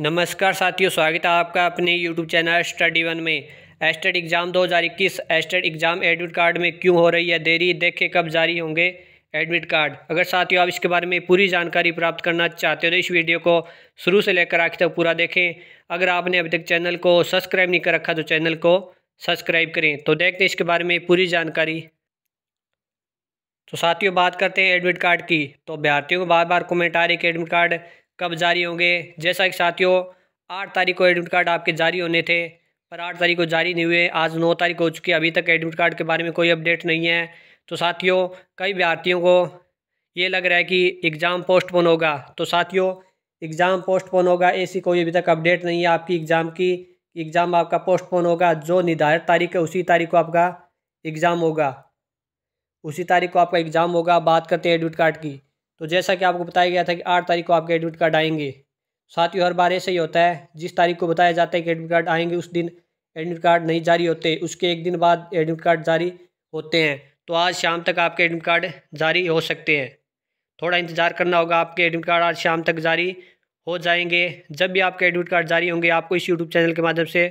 नमस्कार साथियों स्वागत है आपका अपने यूट्यूब चैनल स्टडी वन में state exam 2021 state exam admit card में क्यों हो रही है देरी देखें कब जारी होंगे एडमिट कार्ड अगर साथियों आप इसके बारे में पूरी जानकारी प्राप्त करना चाहते हो तो इस वीडियो को शुरू से लेकर आखिर तक पूरा देखें अगर आपने अभी तक चैनल को सब्सक्राइब नहीं कर रखा तो चैनल को सब्सक्राइब करें तो देखते हैं इसके बारे में पूरी जानकारी तो साथियों बात करते हैं एडमिट कार्ड की तो अभ्यार्थियों को बार बार कमेंट आ रही है कि एडमिट कार्ड कब जारी होंगे जैसा कि साथियों आठ तारीख को एडमिट कार्ड आपके जारी होने थे पर आठ तारीख को जारी नहीं हुए आज नौ तारीख हो चुकी है अभी तक एडमिट कार्ड के बारे में कोई अपडेट नहीं है तो साथियों कई विद्यार्थियों को ये लग रहा है कि एग्ज़ाम पोस्टपोन होगा तो साथियों एग्ज़ाम पोस्टपोन होगा ऐसी कोई अभी तक अपडेट नहीं है आपकी एग्ज़ाम की एग्ज़ाम आपका पोस्टपोन होगा जो निर्धारित तारीख है उसी तारीख को आपका एग्ज़ाम होगा उसी तारीख को आपका एग्ज़ाम होगा बात करते हैं एडमिट कार्ड की तो जैसा कि आपको बताया गया था कि आठ तारीख को आपके एडमिट कार्ड आएंगे साथियों हर बार ऐसे ही होता है जिस तारीख को बताया जाता है कि एडमिट कार्ड आएंगे उस दिन एडमिट कार्ड नहीं जारी होते उसके एक दिन बाद एडमिट कार्ड जारी होते हैं तो आज शाम तक आपके एडमिट कार्ड जारी हो सकते हैं थोड़ा इंतज़ार करना होगा आपके एडमिट कार्ड आज शाम तक जारी हो जाएंगे जब भी आपके एडमिट कार्ड जारी होंगे आपको इस यूट्यूब चैनल के माध्यम से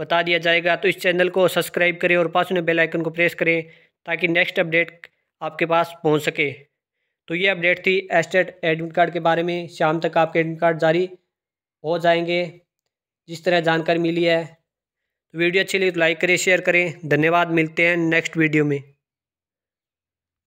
बता दिया जाएगा तो इस चैनल को सब्सक्राइब करें और पास में बेलाइकन को प्रेस करें ताकि नेक्स्ट अपडेट आपके पास पहुँच सके तो ये अपडेट थी एस्टेट एडमिट कार्ड के बारे में शाम तक आपके एडमिट कार्ड जारी हो जाएंगे जिस तरह जानकारी मिली है तो वीडियो अच्छी लगी तो लाइक करें शेयर करें धन्यवाद मिलते हैं नेक्स्ट वीडियो में